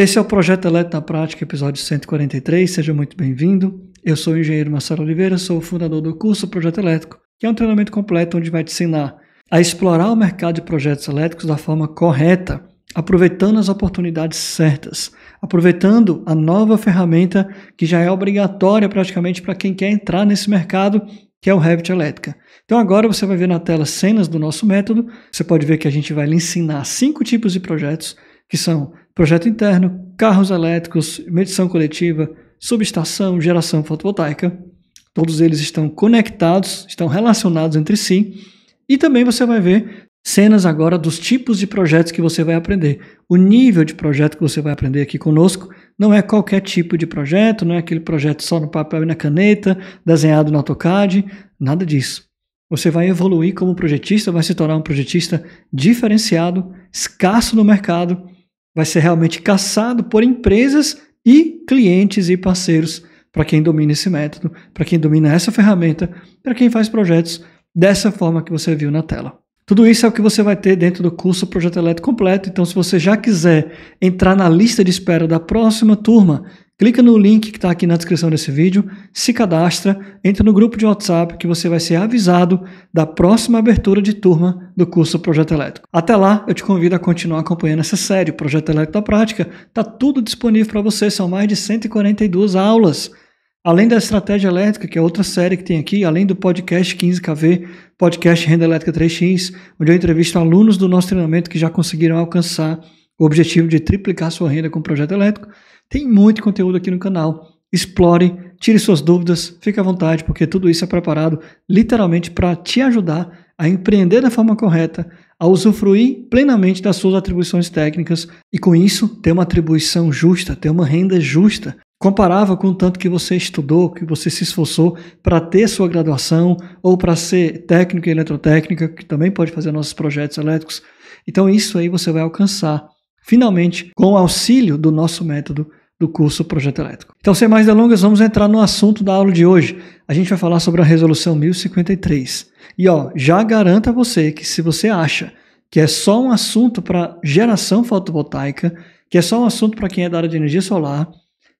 Esse é o Projeto Elétrico na Prática, episódio 143. Seja muito bem-vindo. Eu sou o engenheiro Marcelo Oliveira, sou o fundador do curso Projeto Elétrico, que é um treinamento completo onde vai te ensinar a explorar o mercado de projetos elétricos da forma correta, aproveitando as oportunidades certas, aproveitando a nova ferramenta que já é obrigatória praticamente para quem quer entrar nesse mercado, que é o Revit Elétrica. Então agora você vai ver na tela cenas do nosso método. Você pode ver que a gente vai lhe ensinar cinco tipos de projetos, que são projeto interno, carros elétricos, medição coletiva, subestação, geração fotovoltaica. Todos eles estão conectados, estão relacionados entre si. E também você vai ver cenas agora dos tipos de projetos que você vai aprender. O nível de projeto que você vai aprender aqui conosco não é qualquer tipo de projeto, não é aquele projeto só no papel e na caneta, desenhado no AutoCAD, nada disso. Você vai evoluir como projetista, vai se tornar um projetista diferenciado, escasso no mercado vai ser realmente caçado por empresas e clientes e parceiros para quem domina esse método, para quem domina essa ferramenta, para quem faz projetos dessa forma que você viu na tela. Tudo isso é o que você vai ter dentro do curso Projeto Elétrico Completo. Então, se você já quiser entrar na lista de espera da próxima turma, Clica no link que está aqui na descrição desse vídeo, se cadastra, entra no grupo de WhatsApp que você vai ser avisado da próxima abertura de turma do curso Projeto Elétrico. Até lá, eu te convido a continuar acompanhando essa série. Projeto Elétrico da Prática está tudo disponível para você, são mais de 142 aulas. Além da Estratégia Elétrica, que é outra série que tem aqui, além do podcast 15KV, podcast Renda Elétrica 3X, onde eu entrevisto alunos do nosso treinamento que já conseguiram alcançar o objetivo de triplicar sua renda com o projeto elétrico. Tem muito conteúdo aqui no canal. Explore, tire suas dúvidas, fique à vontade, porque tudo isso é preparado literalmente para te ajudar a empreender da forma correta, a usufruir plenamente das suas atribuições técnicas e, com isso, ter uma atribuição justa, ter uma renda justa, comparável com o tanto que você estudou, que você se esforçou para ter sua graduação ou para ser técnico em eletrotécnica, que também pode fazer nossos projetos elétricos. Então, isso aí você vai alcançar, finalmente, com o auxílio do nosso método do curso Projeto Elétrico. Então, sem mais delongas, vamos entrar no assunto da aula de hoje. A gente vai falar sobre a resolução 1053. E ó, já garanto a você que se você acha que é só um assunto para geração fotovoltaica, que é só um assunto para quem é da área de energia solar,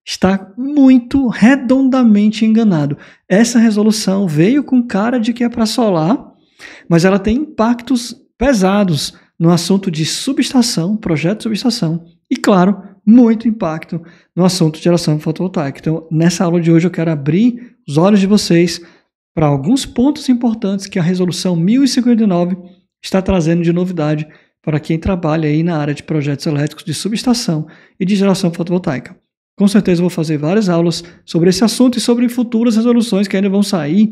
está muito redondamente enganado. Essa resolução veio com cara de que é para solar, mas ela tem impactos pesados no assunto de subestação, projeto de subestação, e claro, muito impacto no assunto de geração fotovoltaica. Então, nessa aula de hoje, eu quero abrir os olhos de vocês para alguns pontos importantes que a resolução 1059 está trazendo de novidade para quem trabalha aí na área de projetos elétricos de subestação e de geração fotovoltaica. Com certeza vou fazer várias aulas sobre esse assunto e sobre futuras resoluções que ainda vão sair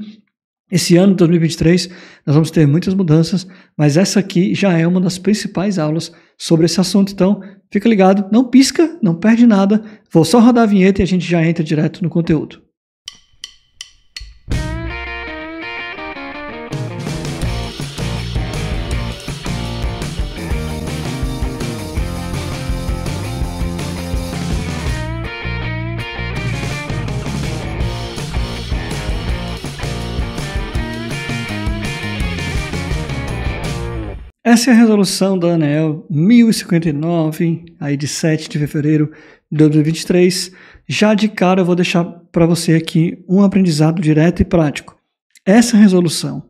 esse ano, 2023, nós vamos ter muitas mudanças, mas essa aqui já é uma das principais aulas sobre esse assunto. Então, Fica ligado, não pisca, não perde nada. Vou só rodar a vinheta e a gente já entra direto no conteúdo. Essa é a resolução da ANEL 1059, aí de 7 de fevereiro de 2023. Já de cara eu vou deixar para você aqui um aprendizado direto e prático. Essa resolução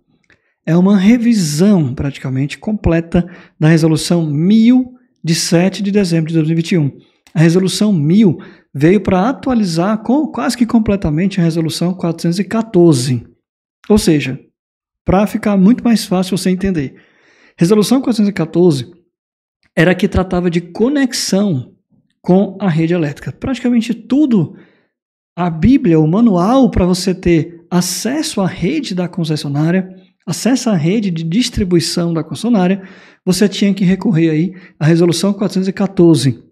é uma revisão praticamente completa da resolução 1000 de 7 de dezembro de 2021. A resolução 1000 veio para atualizar com, quase que completamente a resolução 414. Ou seja, para ficar muito mais fácil você entender. Resolução 414 era que tratava de conexão com a rede elétrica. Praticamente tudo, a Bíblia, o manual para você ter acesso à rede da concessionária, acesso à rede de distribuição da concessionária, você tinha que recorrer aí à resolução 414.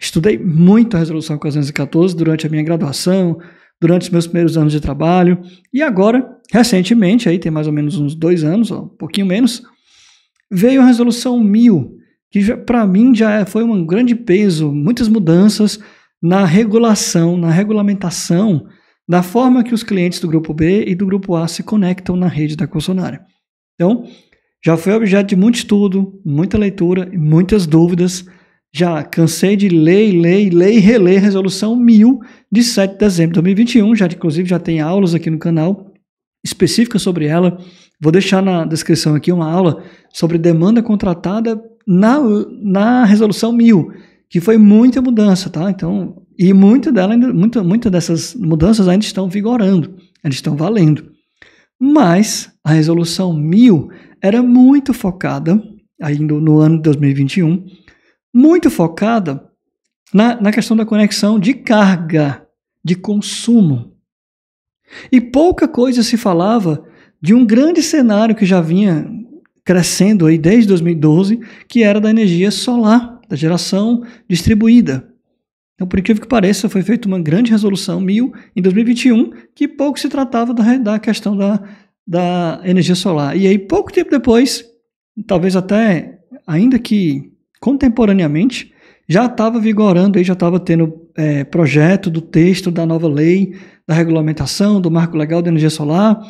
Estudei muito a resolução 414 durante a minha graduação, durante os meus primeiros anos de trabalho. E agora, recentemente, aí tem mais ou menos uns dois anos, ó, um pouquinho menos, Veio a resolução 1000, que para mim já é, foi um grande peso, muitas mudanças na regulação, na regulamentação da forma que os clientes do grupo B e do grupo A se conectam na rede da concessionária. Então, já foi objeto de muito estudo, muita leitura e muitas dúvidas. Já cansei de ler, ler, ler e reler resolução 1000 de 7 de dezembro de 2021. Já, inclusive, já tem aulas aqui no canal específicas sobre ela. Vou deixar na descrição aqui uma aula sobre demanda contratada na, na resolução 1000, que foi muita mudança, tá? Então, e muita dela ainda, muita, muita dessas mudanças ainda estão vigorando, ainda estão valendo. Mas a resolução 1000 era muito focada, ainda no ano de 2021, muito focada na, na questão da conexão de carga, de consumo. E pouca coisa se falava de um grande cenário que já vinha crescendo aí desde 2012, que era da energia solar, da geração distribuída. Então, por incrível que pareça, foi feita uma grande resolução, 1000, em 2021, que pouco se tratava da, da questão da, da energia solar. E aí, pouco tempo depois, talvez até, ainda que contemporaneamente, já estava vigorando, aí já estava tendo é, projeto do texto da nova lei, da regulamentação, do marco legal da energia solar,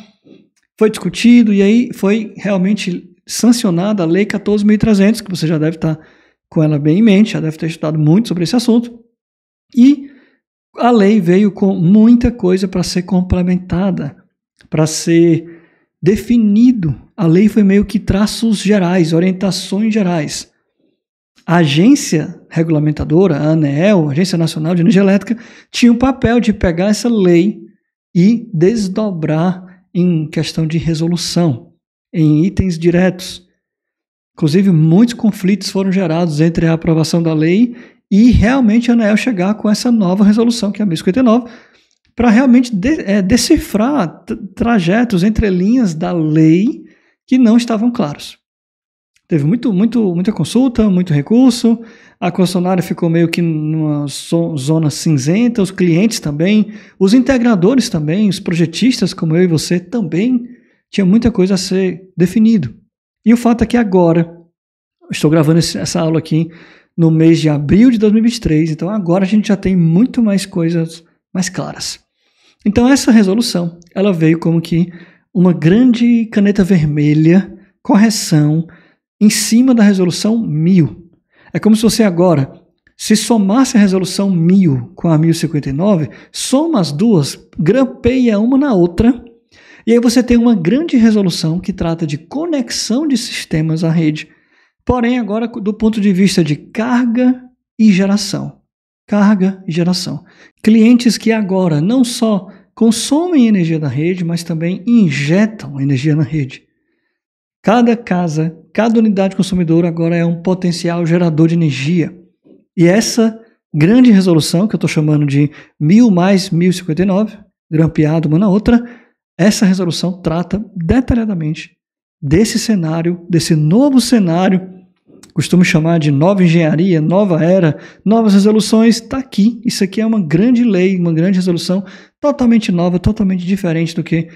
foi discutido e aí foi realmente sancionada a Lei 14.300, que você já deve estar com ela bem em mente, já deve ter estudado muito sobre esse assunto. E a lei veio com muita coisa para ser complementada, para ser definido. A lei foi meio que traços gerais, orientações gerais. A agência regulamentadora, a ANEEL, Agência Nacional de Energia Elétrica, tinha o papel de pegar essa lei e desdobrar em questão de resolução, em itens diretos. Inclusive, muitos conflitos foram gerados entre a aprovação da lei e realmente a ANEEL chegar com essa nova resolução, que é a 1059, para realmente de, é, decifrar trajetos, entrelinhas da lei que não estavam claros. Teve muito, muito, muita consulta, muito recurso, a concessionária ficou meio que numa zona cinzenta, os clientes também, os integradores também, os projetistas como eu e você também, tinha muita coisa a ser definido. E o fato é que agora, estou gravando essa aula aqui no mês de abril de 2023, então agora a gente já tem muito mais coisas mais claras. Então essa resolução, ela veio como que uma grande caneta vermelha, correção, em cima da resolução 1000. É como se você agora, se somasse a resolução 1000 com a 1059, soma as duas, grampeia uma na outra, e aí você tem uma grande resolução que trata de conexão de sistemas à rede. Porém, agora do ponto de vista de carga e geração. Carga e geração. Clientes que agora não só consomem energia da rede, mas também injetam energia na rede. Cada casa, Cada unidade consumidora agora é um potencial gerador de energia. E essa grande resolução, que eu estou chamando de 1000 mais 1059, grampeado uma na outra, essa resolução trata detalhadamente desse cenário, desse novo cenário, costumo chamar de nova engenharia, nova era, novas resoluções, está aqui. Isso aqui é uma grande lei, uma grande resolução totalmente nova, totalmente diferente do que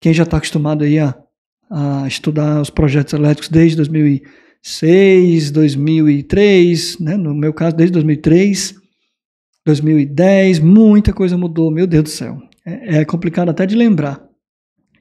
quem já está acostumado aí a a estudar os projetos elétricos desde 2006, 2003, né? no meu caso, desde 2003, 2010, muita coisa mudou, meu Deus do céu. É, é complicado até de lembrar.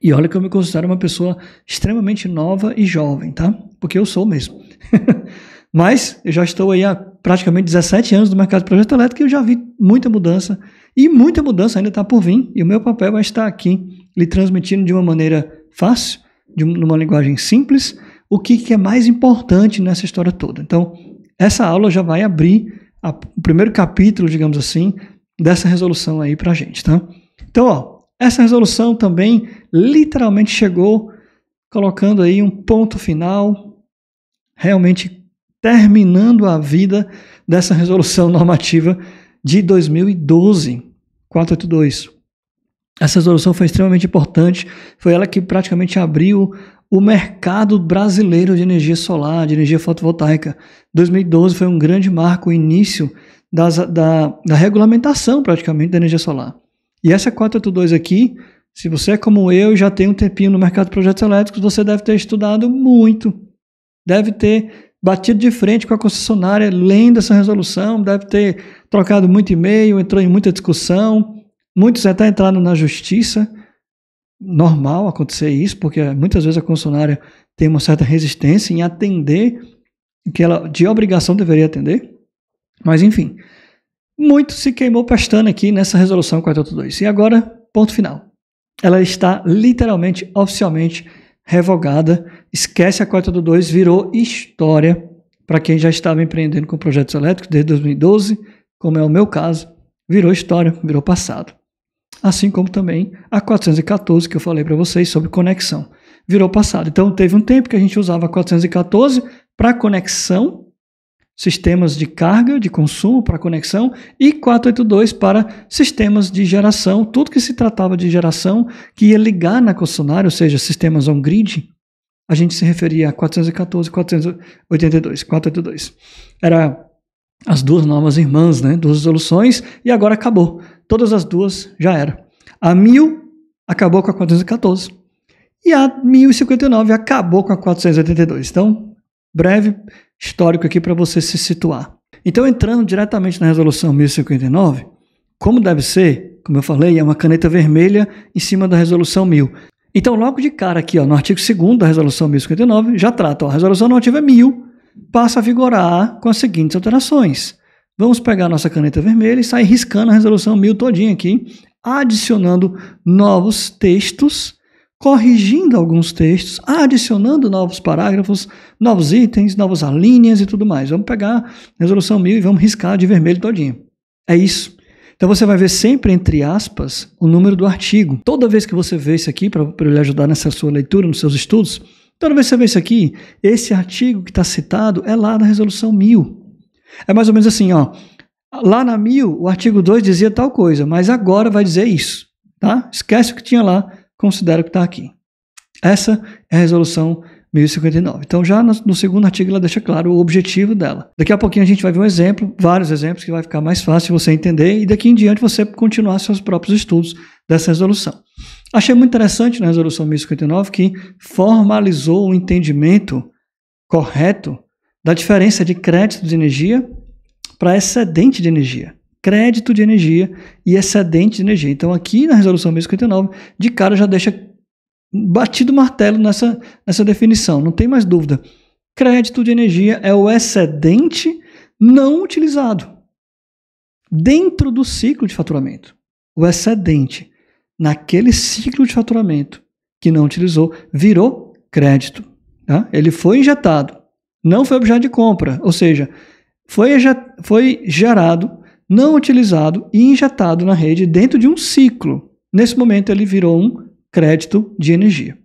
E olha que eu me considero uma pessoa extremamente nova e jovem, tá? Porque eu sou mesmo. Mas eu já estou aí há praticamente 17 anos no mercado de projeto elétrico e eu já vi muita mudança. E muita mudança ainda está por vir. E o meu papel vai estar aqui lhe transmitindo de uma maneira fácil de uma linguagem simples, o que, que é mais importante nessa história toda. Então, essa aula já vai abrir a, o primeiro capítulo, digamos assim, dessa resolução aí para a gente, tá? Então, ó, essa resolução também literalmente chegou colocando aí um ponto final, realmente terminando a vida dessa resolução normativa de 2012, 482. Essa resolução foi extremamente importante, foi ela que praticamente abriu o mercado brasileiro de energia solar, de energia fotovoltaica. 2012 foi um grande marco, o início das, da, da regulamentação praticamente da energia solar. E essa 482 aqui, se você é como eu e já tem um tempinho no mercado de projetos elétricos, você deve ter estudado muito, deve ter batido de frente com a concessionária lendo essa resolução, deve ter trocado muito e-mail, entrou em muita discussão, Muitos até entraram na justiça. Normal acontecer isso, porque muitas vezes a concessionária tem uma certa resistência em atender que ela de obrigação deveria atender. Mas enfim, muito se queimou pestana aqui nessa resolução 482. E agora, ponto final. Ela está literalmente, oficialmente revogada. Esquece a 482, virou história para quem já estava empreendendo com projetos elétricos desde 2012, como é o meu caso, virou história, virou passado assim como também a 414 que eu falei para vocês sobre conexão. Virou passado. Então teve um tempo que a gente usava a 414 para conexão, sistemas de carga, de consumo para conexão, e 482 para sistemas de geração, tudo que se tratava de geração que ia ligar na concessionária, ou seja, sistemas on grid, a gente se referia a 414, 482, 482. Era as duas novas irmãs, né? Duas resoluções, e agora acabou todas as duas já era. A 1000 acabou com a 414 e a 1059 acabou com a 482. Então, breve histórico aqui para você se situar. Então, entrando diretamente na resolução 1059, como deve ser, como eu falei, é uma caneta vermelha em cima da resolução 1000. Então, logo de cara aqui, ó, no artigo 2 da resolução 1059, já trata, ó, a resolução normativa é 1000, passa a vigorar com as seguintes alterações. Vamos pegar a nossa caneta vermelha e sair riscando a resolução 1000 todinha aqui, adicionando novos textos, corrigindo alguns textos, adicionando novos parágrafos, novos itens, novas linhas e tudo mais. Vamos pegar a resolução 1000 e vamos riscar de vermelho todinho. É isso. Então você vai ver sempre, entre aspas, o número do artigo. Toda vez que você vê isso aqui, para ele ajudar nessa sua leitura, nos seus estudos, toda vez que você vê isso aqui, esse artigo que está citado é lá da resolução 1000. É mais ou menos assim, ó. Lá na mil, o artigo 2 dizia tal coisa, mas agora vai dizer isso, tá? Esquece o que tinha lá, considera o que está aqui. Essa é a resolução 1059. Então, já no, no, segundo artigo, ela deixa claro o objetivo dela. Daqui a pouquinho a gente vai ver um exemplo, vários exemplos, que vai ficar mais fácil você entender e daqui em diante você continuar seus próprios estudos dessa resolução. Achei muito interessante na resolução 1059 que formalizou o entendimento correto da diferença de crédito de energia para excedente de energia. Crédito de energia e excedente de energia. Então, aqui na resolução 1059, de cara já deixa batido o martelo nessa, nessa definição, não tem mais dúvida. Crédito de energia é o excedente não utilizado dentro do ciclo de faturamento. O excedente naquele ciclo de faturamento que não utilizou virou crédito. Tá? Ele foi injetado não foi objeto de compra, ou seja, foi, foi gerado, não utilizado e injetado na rede dentro de um ciclo. Nesse momento, ele virou um crédito de energia.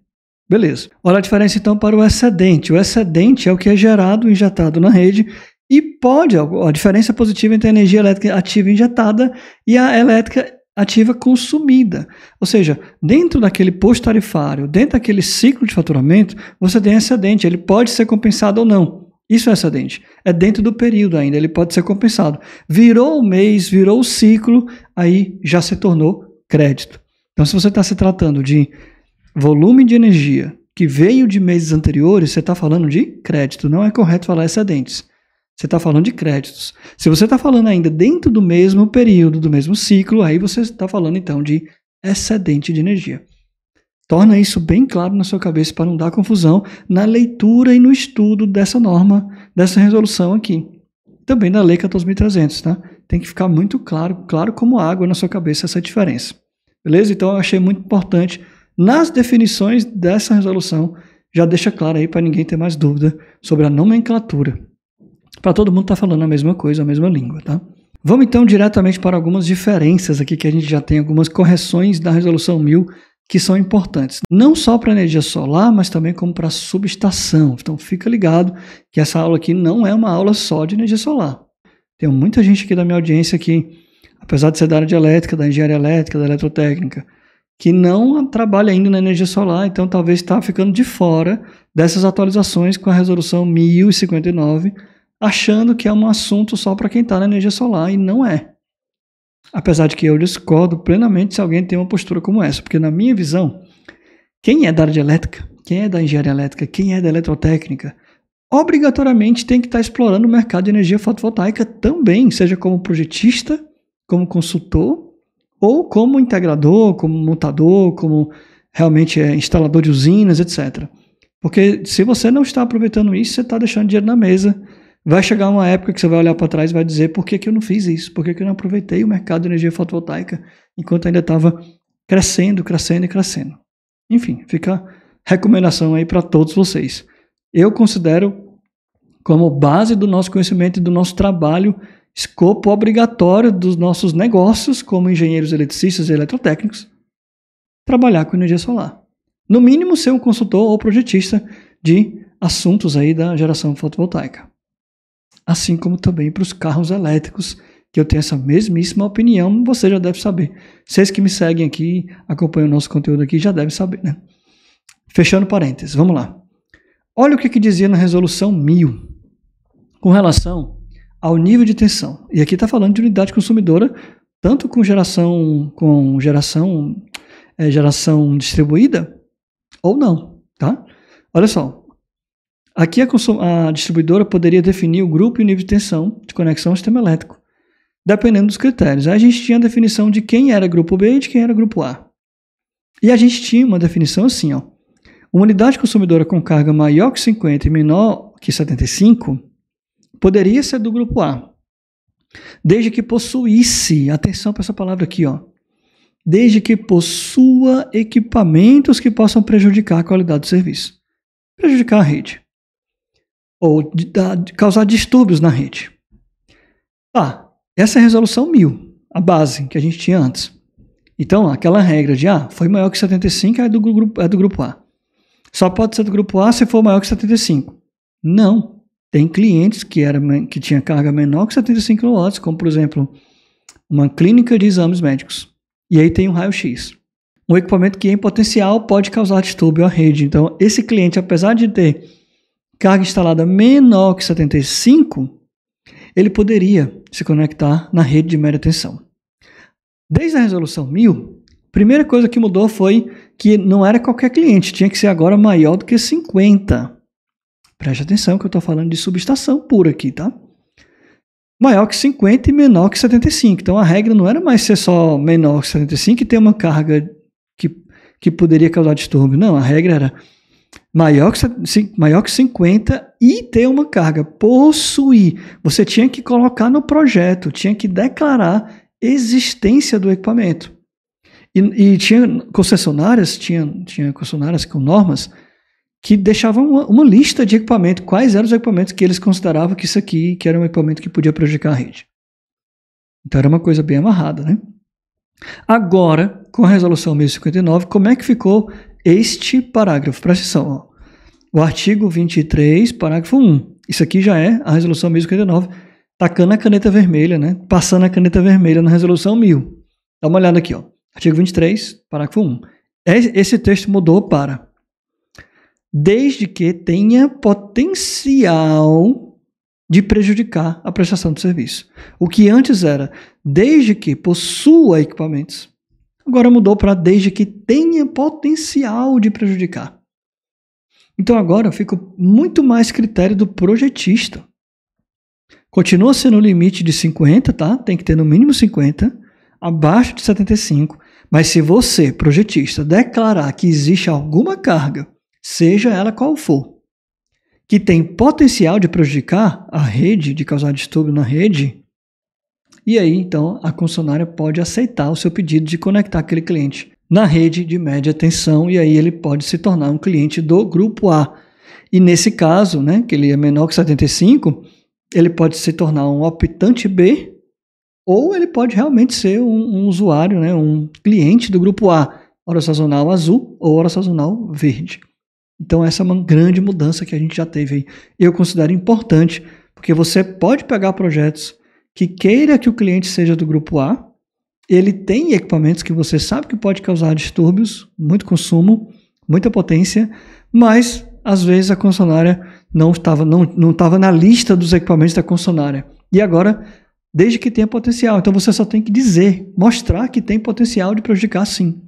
Beleza. Olha a diferença então para o excedente. O excedente é o que é gerado, injetado na rede e pode, a diferença positiva entre a energia elétrica ativa injetada e a elétrica ativa consumida. Ou seja, dentro daquele posto tarifário, dentro daquele ciclo de faturamento, você tem excedente, ele pode ser compensado ou não. Isso é excedente. É dentro do período ainda, ele pode ser compensado. Virou o mês, virou o ciclo, aí já se tornou crédito. Então, se você está se tratando de volume de energia que veio de meses anteriores, você está falando de crédito. Não é correto falar excedentes. Você está falando de créditos. Se você está falando ainda dentro do mesmo período, do mesmo ciclo, aí você está falando então de excedente de energia. Torna isso bem claro na sua cabeça para não dar confusão na leitura e no estudo dessa norma, dessa resolução aqui. Também da Lei 14.300, tá? Tem que ficar muito claro, claro como água na sua cabeça essa diferença. Beleza? Então eu achei muito importante nas definições dessa resolução, já deixa claro aí para ninguém ter mais dúvida sobre a nomenclatura, para todo mundo estar tá falando a mesma coisa, a mesma língua, tá? Vamos então diretamente para algumas diferenças aqui que a gente já tem algumas correções da resolução 1000 que são importantes, não só para energia solar, mas também como para subestação. Então fica ligado que essa aula aqui não é uma aula só de energia solar. Tem muita gente aqui da minha audiência que, apesar de ser da área de elétrica, da engenharia elétrica, da eletrotécnica, que não trabalha ainda na energia solar, então talvez está ficando de fora dessas atualizações com a resolução 1059 achando que é um assunto só para quem está na energia solar, e não é. Apesar de que eu discordo plenamente se alguém tem uma postura como essa, porque na minha visão, quem é da área de elétrica, quem é da engenharia elétrica, quem é da eletrotécnica, obrigatoriamente tem que estar tá explorando o mercado de energia fotovoltaica também, seja como projetista, como consultor, ou como integrador, como montador, como realmente é instalador de usinas, etc. Porque se você não está aproveitando isso, você está deixando dinheiro na mesa, Vai chegar uma época que você vai olhar para trás e vai dizer por que, que eu não fiz isso, por que, que eu não aproveitei o mercado de energia fotovoltaica enquanto ainda estava crescendo, crescendo e crescendo. Enfim, fica recomendação aí para todos vocês. Eu considero como base do nosso conhecimento e do nosso trabalho escopo obrigatório dos nossos negócios como engenheiros eletricistas e eletrotécnicos trabalhar com energia solar. No mínimo ser um consultor ou projetista de assuntos aí da geração fotovoltaica assim como também para os carros elétricos, que eu tenho essa mesmíssima opinião, você já deve saber. Vocês que me seguem aqui, acompanham o nosso conteúdo aqui, já devem saber, né? Fechando parênteses, vamos lá. Olha o que, que dizia na resolução 1000 com relação ao nível de tensão. E aqui está falando de unidade consumidora, tanto com geração com geração é, geração distribuída ou não, tá? Olha só, Aqui a, a, distribuidora poderia definir o grupo e o nível de tensão de conexão ao sistema elétrico, dependendo dos critérios. Aí a gente tinha a definição de quem era grupo B e de quem era grupo A. E a gente tinha uma definição assim, ó. Uma unidade consumidora com carga maior que 50 e menor que 75 poderia ser do grupo A, desde que possuísse, atenção para essa palavra aqui, ó, desde que possua equipamentos que possam prejudicar a qualidade do serviço, prejudicar a rede ou de, da, de causar distúrbios na rede. Tá, essa é a resolução 1000, a base que a gente tinha antes. Então, aquela regra de ah, foi maior que 75 é do, grupo, é do grupo A. Só pode ser do grupo A se for maior que 75. Não. Tem clientes que, era, que tinha carga menor que 75 kW, como por exemplo, uma clínica de exames médicos. E aí tem um raio-x. Um equipamento que em potencial pode causar distúrbio à rede. Então, esse cliente, apesar de ter carga instalada menor que 75, ele poderia se conectar na rede de média tensão. Desde a resolução 1000, a primeira coisa que mudou foi que não era qualquer cliente, tinha que ser agora maior do que 50. Preste atenção que eu estou falando de subestação pura aqui, tá? Maior que 50 e menor que 75. Então a regra não era mais ser só menor que 75 e ter uma carga que, que poderia causar distúrbio. Não, a regra era maior que, maior que 50 e ter uma carga. Possuir. Você tinha que colocar no projeto, tinha que declarar existência do equipamento. E, e tinha concessionárias, tinha, tinha concessionárias com normas que deixavam uma, uma, lista de equipamento, quais eram os equipamentos que eles consideravam que isso aqui, que era um equipamento que podia prejudicar a rede. Então era uma coisa bem amarrada, né? Agora, com a resolução 1059, como é que ficou este parágrafo. Presta atenção. Ó. O artigo 23, parágrafo 1. Isso aqui já é a resolução 1059, tacando a caneta vermelha, né? Passando a caneta vermelha na resolução 1000. Dá uma olhada aqui, ó. Artigo 23, parágrafo 1. É, esse texto mudou para desde que tenha potencial de prejudicar a prestação do serviço. O que antes era desde que possua equipamentos Agora mudou para desde que tenha potencial de prejudicar. Então agora fica muito mais critério do projetista. Continua sendo o limite de 50, tá? Tem que ter no mínimo 50, abaixo de 75. Mas se você, projetista, declarar que existe alguma carga, seja ela qual for, que tem potencial de prejudicar a rede, de causar distúrbio na rede, e aí, então, a concessionária pode aceitar o seu pedido de conectar aquele cliente na rede de média tensão e aí ele pode se tornar um cliente do grupo A. E nesse caso, né, que ele é menor que 75, ele pode se tornar um optante B ou ele pode realmente ser um, um usuário, né, um cliente do grupo A, hora sazonal azul ou hora sazonal verde. Então essa é uma grande mudança que a gente já teve aí. Eu considero importante, porque você pode pegar projetos que queira que o cliente seja do grupo A, ele tem equipamentos que você sabe que pode causar distúrbios, muito consumo, muita potência, mas às vezes a concessionária não estava não, não estava na lista dos equipamentos da concessionária. E agora, desde que tenha potencial, então você só tem que dizer, mostrar que tem potencial de prejudicar sim.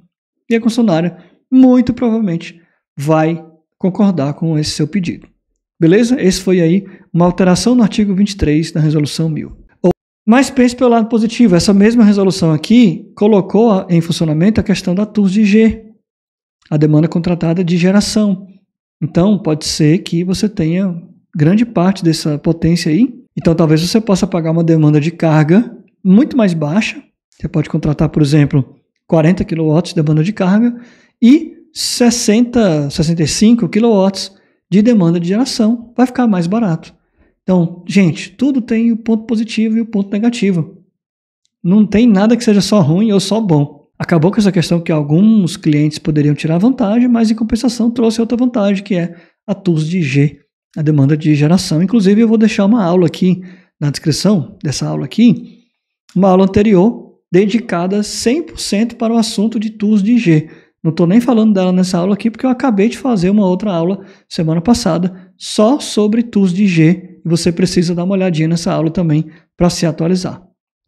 E a concessionária muito provavelmente vai concordar com esse seu pedido. Beleza? Esse foi aí uma alteração no artigo 23 da resolução 1000. Mas pense pelo lado positivo, essa mesma resolução aqui colocou em funcionamento a questão da TUS de G, a demanda contratada de geração. Então, pode ser que você tenha grande parte dessa potência aí. Então, talvez você possa pagar uma demanda de carga muito mais baixa. Você pode contratar, por exemplo, 40 kW de demanda de carga e 60, 65 kW de demanda de geração. Vai ficar mais barato. Então, gente, tudo tem o ponto positivo e o ponto negativo. Não tem nada que seja só ruim ou só bom. Acabou com essa questão que alguns clientes poderiam tirar vantagem, mas em compensação trouxe outra vantagem, que é a TUS de G, a demanda de geração. Inclusive, eu vou deixar uma aula aqui na descrição dessa aula aqui, uma aula anterior dedicada 100% para o assunto de TUS de G. Não estou nem falando dela nessa aula aqui, porque eu acabei de fazer uma outra aula semana passada só sobre TUS de G. você precisa dar uma olhadinha nessa aula também para se atualizar.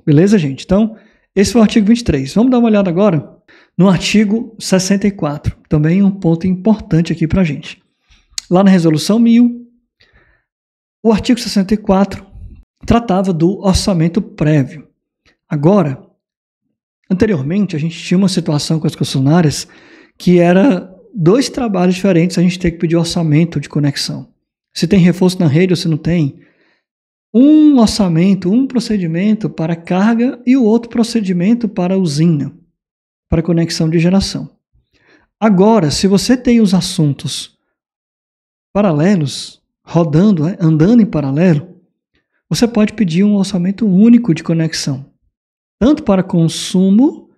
Beleza, gente? Então, esse foi o artigo 23. Vamos dar uma olhada agora no artigo 64. Também um ponto importante aqui para a gente. Lá na resolução 1000, o artigo 64 tratava do orçamento prévio. Agora, Anteriormente, a gente tinha uma situação com as concessionárias que era dois trabalhos diferentes a gente ter que pedir orçamento de conexão. Se tem reforço na rede ou se não tem. Um orçamento, um procedimento para carga e o outro procedimento para usina, para conexão de geração. Agora, se você tem os assuntos paralelos, rodando, né, andando em paralelo, você pode pedir um orçamento único de conexão tanto para consumo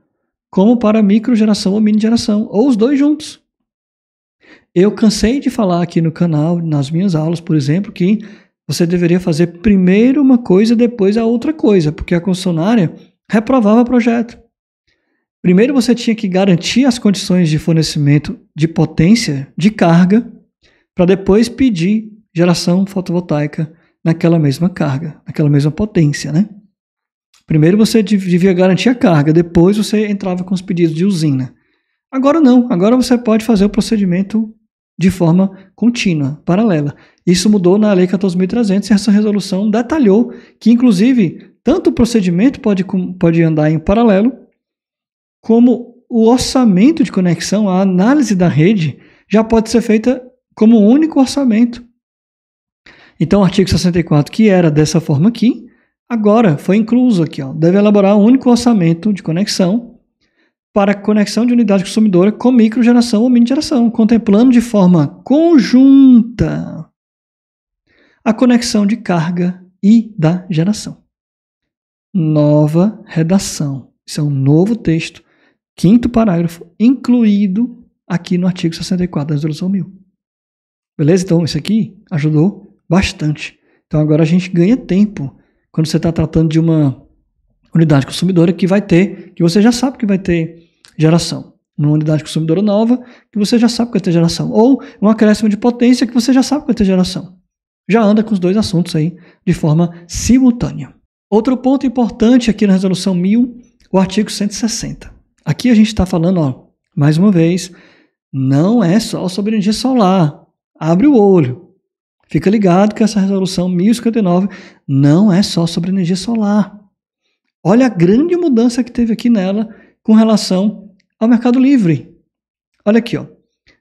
como para microgeração ou mini geração, ou os dois juntos. Eu cansei de falar aqui no canal, nas minhas aulas, por exemplo, que você deveria fazer primeiro uma coisa, depois a outra coisa, porque a concessionária reprovava o projeto. Primeiro você tinha que garantir as condições de fornecimento de potência, de carga, para depois pedir geração fotovoltaica naquela mesma carga, naquela mesma potência, né? Primeiro você devia garantir a carga, depois você entrava com os pedidos de usina. Agora não, agora você pode fazer o procedimento de forma contínua, paralela. Isso mudou na Lei 14.300 e essa resolução detalhou que, inclusive, tanto o procedimento pode, pode andar em paralelo, como o orçamento de conexão, a análise da rede, já pode ser feita como um único orçamento. Então, o artigo 64, que era dessa forma aqui, Agora foi incluso aqui, ó, deve elaborar um único orçamento de conexão para conexão de unidade consumidora com microgeração ou mini geração, contemplando de forma conjunta a conexão de carga e da geração. Nova redação. Isso é um novo texto, quinto parágrafo, incluído aqui no artigo 64 da Resolução 1000. Beleza? Então, isso aqui ajudou bastante. Então, agora a gente ganha tempo quando você está tratando de uma unidade consumidora que vai ter, que você já sabe que vai ter geração. Uma unidade consumidora nova que você já sabe que vai ter geração. Ou um acréscimo de potência que você já sabe que vai ter geração. Já anda com os dois assuntos aí de forma simultânea. Outro ponto importante aqui na resolução 1000, o artigo 160. Aqui a gente está falando, ó, mais uma vez, não é só sobre energia solar. Abre o olho. Fica ligado que essa resolução 1059 não é só sobre energia solar. Olha a grande mudança que teve aqui nela com relação ao Mercado Livre. Olha aqui, ó.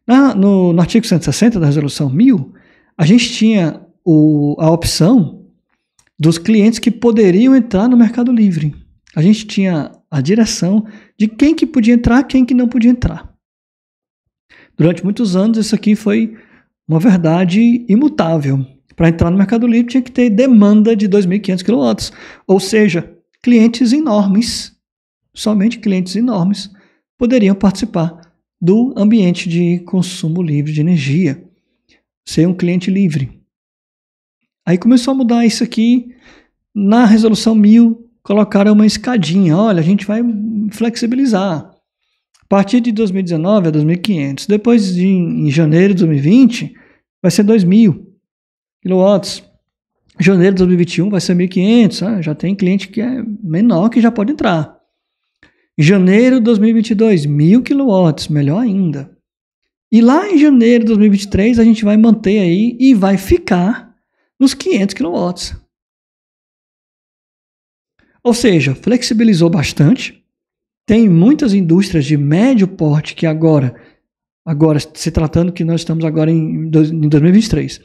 Na, no, no artigo 160 da resolução 1000, a gente tinha o, a opção dos clientes que poderiam entrar no Mercado Livre. A gente tinha a direção de quem que podia entrar, quem que não podia entrar. Durante muitos anos isso aqui foi uma verdade imutável. Para entrar no Mercado Livre tinha que ter demanda de 2.500 kW, ou seja, clientes enormes, somente clientes enormes, poderiam participar do ambiente de consumo livre de energia, ser um cliente livre. Aí começou a mudar isso aqui. Na resolução 1000, colocaram uma escadinha: olha, a gente vai flexibilizar. A partir de 2019 é 2.500. Depois, de, em janeiro de 2020, vai ser 2.000 kW. Janeiro de 2021 vai ser 1.500. Né? Já tem cliente que é menor que já pode entrar. Janeiro de 2022, 1.000 kW. Melhor ainda. E lá em janeiro de 2023, a gente vai manter aí e vai ficar nos 500 kW. Ou seja, flexibilizou bastante tem muitas indústrias de médio porte que agora, agora se tratando que nós estamos agora em, em 2023,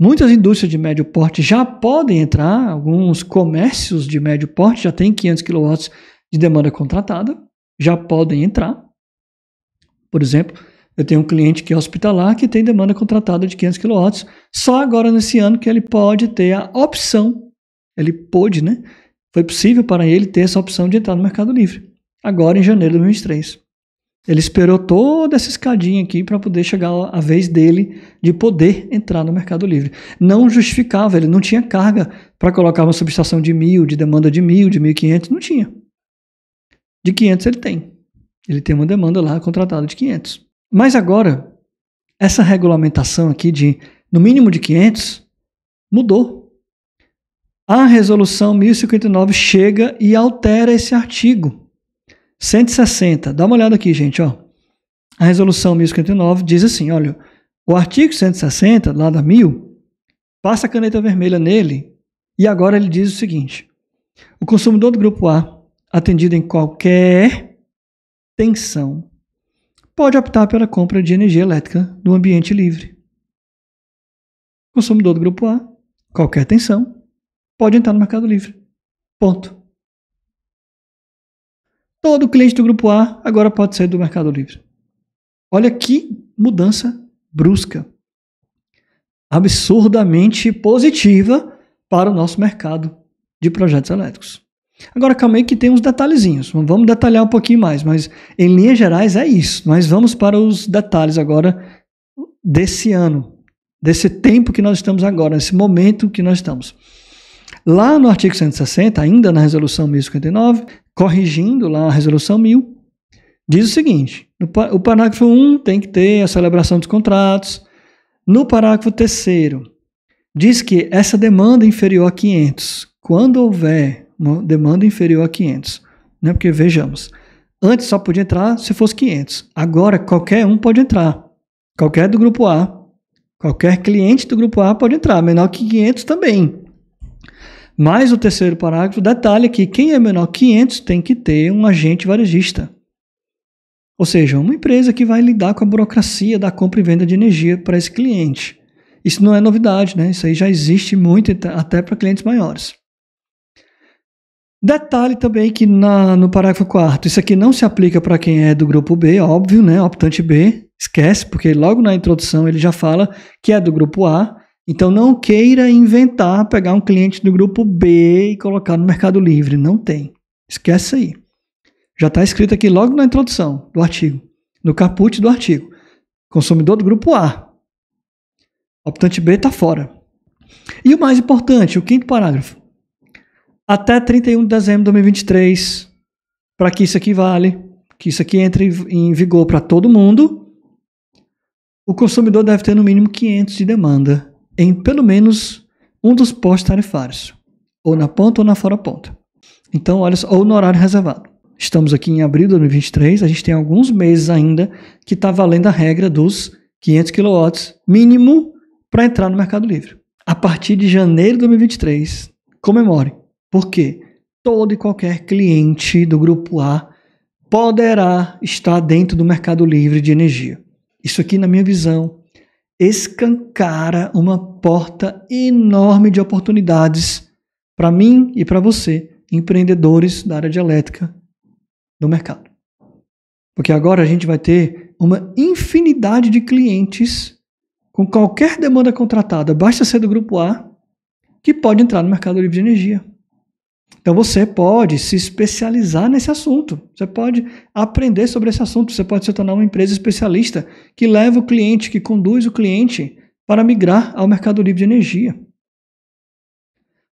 muitas indústrias de médio porte já podem entrar, alguns comércios de médio porte já têm 500 kW de demanda contratada, já podem entrar. Por exemplo, eu tenho um cliente que é hospitalar que tem demanda contratada de 500 kW, só agora nesse ano que ele pode ter a opção, ele pôde, né? Foi possível para ele ter essa opção de entrar no Mercado Livre agora em janeiro de 2003. Ele esperou toda essa escadinha aqui para poder chegar a vez dele de poder entrar no Mercado Livre. Não justificava, ele não tinha carga para colocar uma subestação de mil, de demanda de mil, de 1.500, não tinha. De 500 ele tem. Ele tem uma demanda lá contratada de 500. Mas agora, essa regulamentação aqui de no mínimo de 500 mudou. A resolução 1059 chega e altera esse artigo. 160. Dá uma olhada aqui, gente. Ó. A resolução 1059 diz assim: olha, o artigo 160, lá da 1000, passa a caneta vermelha nele e agora ele diz o seguinte: o consumidor do grupo A, atendido em qualquer tensão, pode optar pela compra de energia elétrica no ambiente livre. consumidor do grupo A, qualquer tensão, pode entrar no mercado livre. Ponto. Todo cliente do grupo A agora pode sair do Mercado Livre. Olha que mudança brusca. Absurdamente positiva para o nosso mercado de projetos elétricos. Agora, calma aí que tem uns detalhezinhos. Vamos detalhar um pouquinho mais, mas em linhas gerais é isso. Mas vamos para os detalhes agora desse ano, desse tempo que nós estamos agora, nesse momento que nós estamos. Lá no artigo 160, ainda na resolução 1059, corrigindo lá a resolução 1000, diz o seguinte: no, o parágrafo 1 tem que ter a celebração dos contratos. No parágrafo 3 diz que essa demanda inferior a 500, quando houver uma demanda inferior a 500, né? Porque vejamos, antes só podia entrar se fosse 500. Agora qualquer um pode entrar. Qualquer do grupo A, qualquer cliente do grupo A pode entrar, menor que 500 também. Mas o terceiro parágrafo detalha que quem é menor que 500 tem que ter um agente varejista. Ou seja, uma empresa que vai lidar com a burocracia da compra e venda de energia para esse cliente. Isso não é novidade, né? Isso aí já existe muito, até para clientes maiores. Detalhe também que na, no parágrafo 4, isso aqui não se aplica para quem é do grupo B, óbvio, né? Optante B, esquece, porque logo na introdução ele já fala que é do grupo A então não queira inventar pegar um cliente do grupo B e colocar no Mercado Livre. Não tem. Esquece aí. Já está escrito aqui logo na introdução do artigo, no caput do artigo. Consumidor do grupo A. Optante B está fora. E o mais importante, o quinto parágrafo. Até 31 de dezembro de 2023, para que isso aqui vale, que isso aqui entre em vigor para todo mundo, o consumidor deve ter no mínimo 500 de demanda em pelo menos um dos postos tarifários, ou na ponta ou na fora ponta. Então, olha só, ou no horário reservado. Estamos aqui em abril de 2023, a gente tem alguns meses ainda que está valendo a regra dos 500 kW mínimo para entrar no Mercado Livre. A partir de janeiro de 2023, comemore, porque todo e qualquer cliente do grupo A poderá estar dentro do Mercado Livre de energia. Isso aqui, na minha visão, escancara uma porta enorme de oportunidades para mim e para você, empreendedores da área de elétrica do mercado. Porque agora a gente vai ter uma infinidade de clientes com qualquer demanda contratada, basta ser do grupo A, que pode entrar no mercado livre de energia. Então você pode se especializar nesse assunto. Você pode aprender sobre esse assunto. Você pode se tornar uma empresa especialista que leva o cliente, que conduz o cliente para migrar ao mercado livre de energia.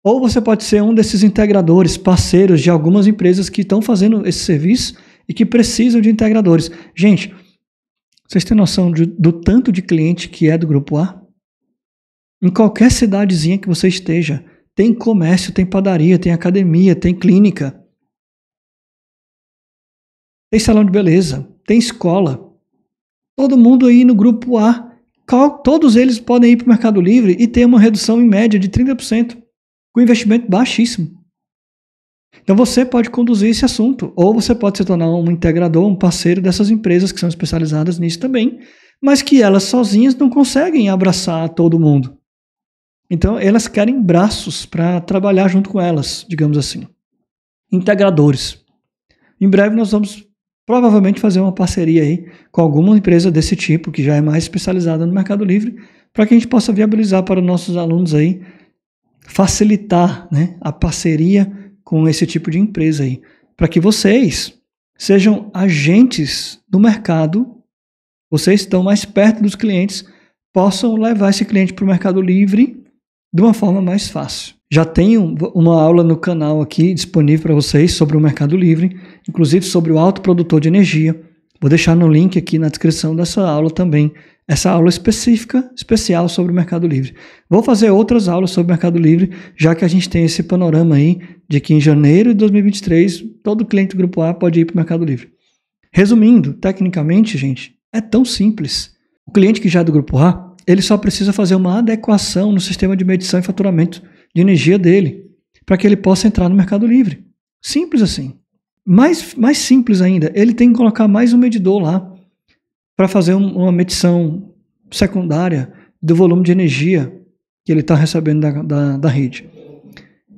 Ou você pode ser um desses integradores, parceiros de algumas empresas que estão fazendo esse serviço e que precisam de integradores. Gente, vocês têm noção de, do tanto de cliente que é do grupo A? Em qualquer cidadezinha que você esteja, tem comércio, tem padaria, tem academia, tem clínica. Tem salão de beleza, tem escola. Todo mundo aí no grupo A, todos eles podem ir para o Mercado Livre e ter uma redução em média de 30%, com investimento baixíssimo. Então você pode conduzir esse assunto, ou você pode se tornar um integrador, um parceiro dessas empresas que são especializadas nisso também, mas que elas sozinhas não conseguem abraçar todo mundo. Então, elas querem braços para trabalhar junto com elas, digamos assim. Integradores. Em breve nós vamos provavelmente fazer uma parceria aí com alguma empresa desse tipo, que já é mais especializada no Mercado Livre, para que a gente possa viabilizar para nossos alunos aí, facilitar né, a parceria com esse tipo de empresa aí, para que vocês sejam agentes do mercado, vocês estão mais perto dos clientes, possam levar esse cliente para o Mercado Livre de uma forma mais fácil. Já tenho uma aula no canal aqui disponível para vocês sobre o Mercado Livre, inclusive sobre o alto produtor de energia. Vou deixar no link aqui na descrição dessa aula também, essa aula específica, especial sobre o Mercado Livre. Vou fazer outras aulas sobre o Mercado Livre, já que a gente tem esse panorama aí de que em janeiro de 2023 todo cliente do Grupo A pode ir para o Mercado Livre. Resumindo, tecnicamente, gente, é tão simples. O cliente que já é do Grupo A ele só precisa fazer uma adequação no sistema de medição e faturamento de energia dele, para que ele possa entrar no mercado livre. Simples assim. Mais, mais simples ainda, ele tem que colocar mais um medidor lá para fazer um, uma medição secundária do volume de energia que ele está recebendo da, da, da, rede.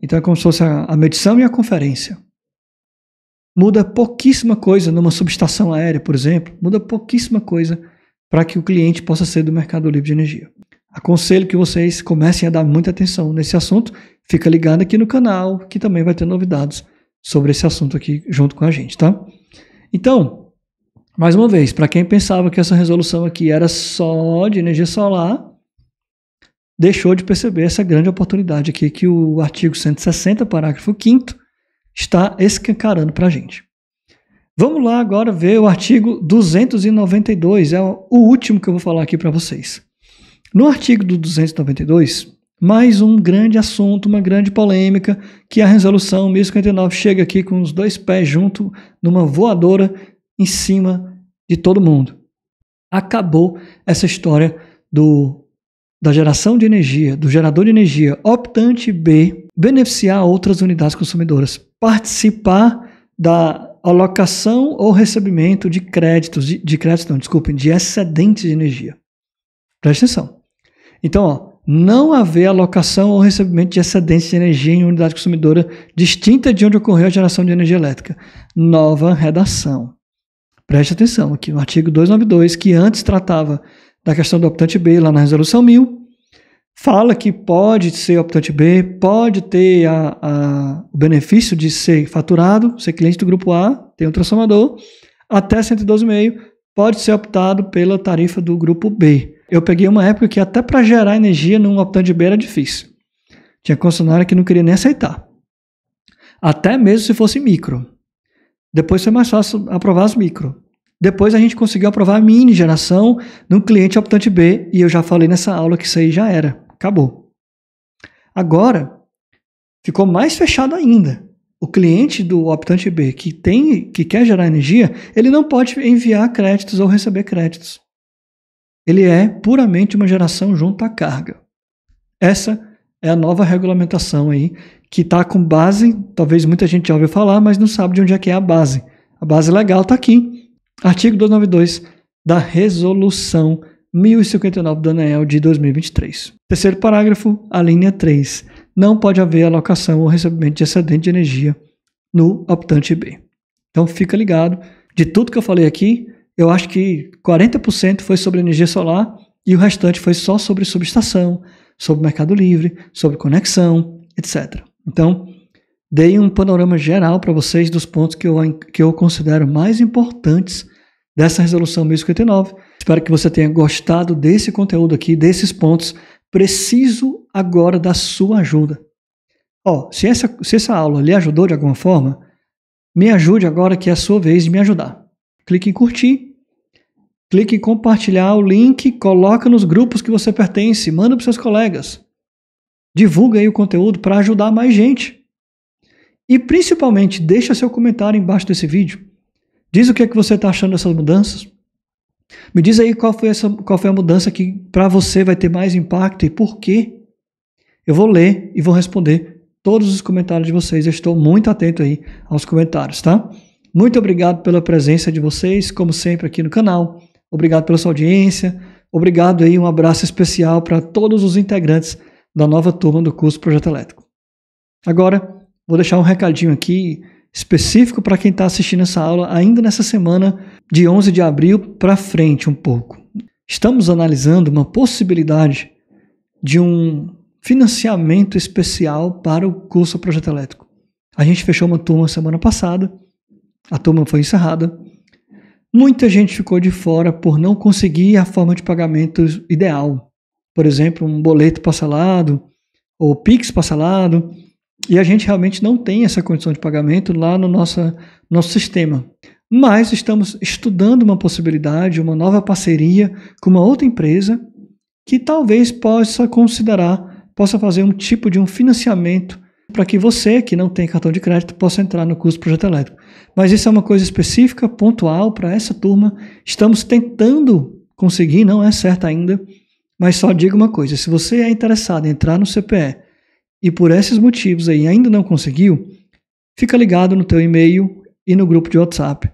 Então é como se fosse a, a medição e a conferência. Muda pouquíssima coisa numa subestação aérea, por exemplo, muda pouquíssima coisa para que o cliente possa ser do Mercado Livre de Energia. Aconselho que vocês comecem a dar muita atenção nesse assunto. Fica ligado aqui no canal, que também vai ter novidades sobre esse assunto aqui junto com a gente, tá? Então, mais uma vez, para quem pensava que essa resolução aqui era só de energia solar, deixou de perceber essa grande oportunidade aqui que o artigo 160, parágrafo 5 está escancarando para a gente. Vamos lá agora ver o artigo 292, é o último que eu vou falar aqui para vocês. No artigo do 292, mais um grande assunto, uma grande polêmica, que a resolução 1059 chega aqui com os dois pés junto numa voadora em cima de todo mundo. Acabou essa história do da geração de energia, do gerador de energia optante B, beneficiar outras unidades consumidoras, participar da alocação ou recebimento de créditos, de, de créditos, não, desculpe de excedentes de energia. Preste atenção. Então, ó, não haver alocação ou recebimento de excedentes de energia em unidade consumidora distinta de onde ocorreu a geração de energia elétrica. Nova redação. Preste atenção aqui no artigo 292, que antes tratava da questão do optante B lá na resolução 1000, fala que pode ser optante B, pode ter a, a, o benefício de ser faturado, ser cliente do grupo A, tem um transformador, até 112,5 pode ser optado pela tarifa do grupo B. Eu peguei uma época que até para gerar energia num optante B era difícil. Tinha concessionária que não queria nem aceitar. Até mesmo se fosse micro. Depois foi mais fácil aprovar as micro. Depois a gente conseguiu aprovar a mini geração num cliente optante B, e eu já falei nessa aula que isso aí já era. Acabou. Agora, ficou mais fechado ainda. O cliente do optante B que tem, que quer gerar energia, ele não pode enviar créditos ou receber créditos. Ele é puramente uma geração junto à carga. Essa é a nova regulamentação aí que está com base, talvez muita gente já ouviu falar, mas não sabe de onde é que é a base. A base legal está aqui, artigo 292 da resolução 1059 do ANEEL de 2023. Terceiro parágrafo, a linha 3. Não pode haver alocação ou recebimento de excedente de energia no optante B. Então fica ligado, de tudo que eu falei aqui, eu acho que 40% foi sobre energia solar e o restante foi só sobre subestação, sobre mercado livre, sobre conexão, etc. Então, dei um panorama geral para vocês dos pontos que eu, que eu considero mais importantes dessa resolução 1059. Espero que você tenha gostado desse conteúdo aqui, desses pontos. Preciso agora da sua ajuda. Ó, oh, se essa, se essa aula lhe ajudou de alguma forma, me ajude agora que é a sua vez de me ajudar. Clique em curtir, clique em compartilhar o link, coloca nos grupos que você pertence, manda para seus colegas. Divulga aí o conteúdo para ajudar mais gente. E principalmente, deixa seu comentário embaixo desse vídeo. Diz o que é que você está achando dessas mudanças. Me diz aí qual foi, essa, qual foi a mudança que para você vai ter mais impacto e por quê. Eu vou ler e vou responder todos os comentários de vocês. Eu estou muito atento aí aos comentários, tá? Muito obrigado pela presença de vocês, como sempre aqui no canal. Obrigado pela sua audiência. Obrigado aí, um abraço especial para todos os integrantes da nova turma do curso Projeto Elétrico. Agora, vou deixar um recadinho aqui específico para quem está assistindo essa aula ainda nessa semana de 11 de abril para frente um pouco. Estamos analisando uma possibilidade de um financiamento especial para o curso Projeto Elétrico. A gente fechou uma turma semana passada, a turma foi encerrada. Muita gente ficou de fora por não conseguir a forma de pagamento ideal. Por exemplo, um boleto parcelado ou Pix parcelado e a gente realmente não tem essa condição de pagamento lá no nosso nosso sistema. Mas estamos estudando uma possibilidade, uma nova parceria com uma outra empresa que talvez possa considerar, possa fazer um tipo de um financiamento para que você, que não tem cartão de crédito, possa entrar no curso Projeto Elétrico. Mas isso é uma coisa específica, pontual para essa turma. Estamos tentando conseguir, não é certo ainda, mas só digo uma coisa: se você é interessado em entrar no CPE e por esses motivos aí ainda não conseguiu, fica ligado no teu e-mail e no grupo de WhatsApp.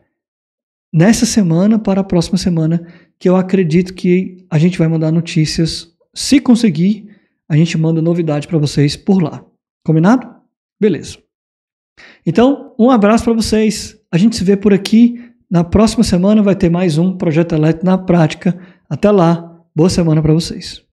Nessa semana para a próxima semana, que eu acredito que a gente vai mandar notícias. Se conseguir, a gente manda novidade para vocês por lá. Combinado? Beleza. Então, um abraço para vocês. A gente se vê por aqui. Na próxima semana vai ter mais um Projeto Elétrico na Prática. Até lá. Boa semana para vocês.